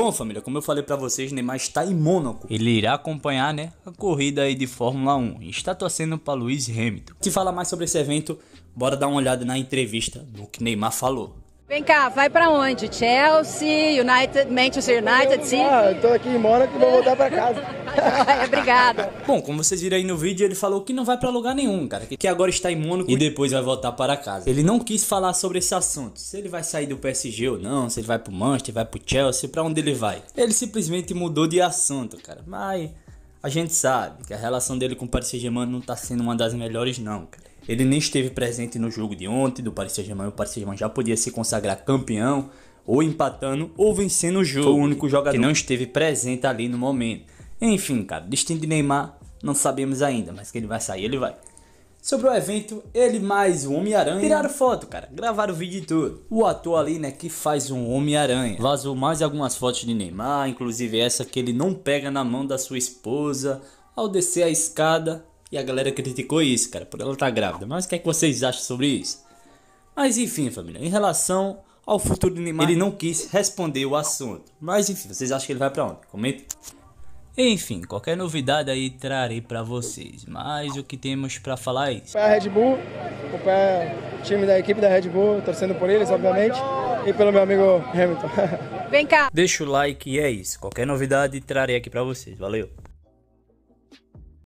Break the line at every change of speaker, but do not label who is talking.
Bom, família, como eu falei para vocês, Neymar está em Mônaco. Ele irá acompanhar, né, a corrida aí de Fórmula 1 e está torcendo para Lewis Hamilton. Se falar mais sobre esse evento, bora dar uma olhada na entrevista do que Neymar falou. Vem cá, vai para onde? Chelsea, United, Manchester United, sim? Ah, eu tô aqui em Mônaco e vou voltar para casa. Obrigada. Bom, como vocês viram aí no vídeo, ele falou que não vai para lugar nenhum, cara. Que agora está em Mônaco e depois vai voltar para casa. Ele não quis falar sobre esse assunto. Se ele vai sair do PSG ou não, se ele vai pro Manchester, vai pro Chelsea, para onde ele vai. Ele simplesmente mudou de assunto, cara. Mas a gente sabe que a relação dele com o Paris saint não tá sendo uma das melhores não, cara. Ele nem esteve presente no jogo de ontem do Paris Saint-Germain. O Paris Saint-Germain já podia se consagrar campeão, ou empatando, ou vencendo o jogo. Foi o único jogador que não esteve presente ali no momento. Enfim, cara, destino de Neymar não sabemos ainda, mas que ele vai sair, ele vai. Sobre o evento, ele mais o Homem-Aranha tiraram foto, cara, gravaram vídeo e tudo. O ator ali, né, que faz um Homem-Aranha. Vazou mais algumas fotos de Neymar, inclusive essa que ele não pega na mão da sua esposa ao descer a escada e a galera criticou isso, cara, por ela estar tá grávida. Mas o que é que vocês acham sobre isso? Mas enfim, família, em relação ao futuro do Neymar, ele não quis responder o assunto. Mas enfim, vocês acham que ele vai para onde? Comenta. Enfim, qualquer novidade aí trarei para vocês. Mas o que temos para falar é isso. Para a é Red Bull, o é time da equipe da Red Bull, torcendo por eles, obviamente, e pelo meu amigo Hamilton. Vem cá. Deixa o like e é isso. Qualquer novidade trarei aqui para vocês. Valeu.